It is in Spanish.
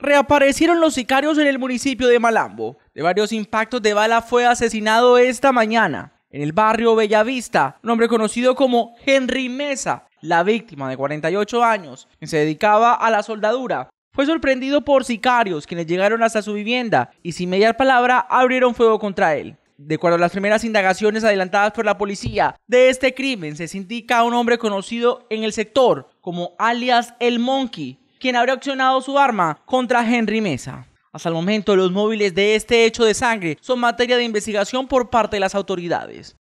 Reaparecieron los sicarios en el municipio de Malambo. De varios impactos de bala fue asesinado esta mañana en el barrio Bellavista, un hombre conocido como Henry Mesa, la víctima de 48 años, quien se dedicaba a la soldadura. Fue sorprendido por sicarios quienes llegaron hasta su vivienda y sin mediar palabra abrieron fuego contra él. De acuerdo a las primeras indagaciones adelantadas por la policía, de este crimen se indica a un hombre conocido en el sector como alias El Monkey, quien habría accionado su arma contra Henry Mesa. Hasta el momento, los móviles de este hecho de sangre son materia de investigación por parte de las autoridades.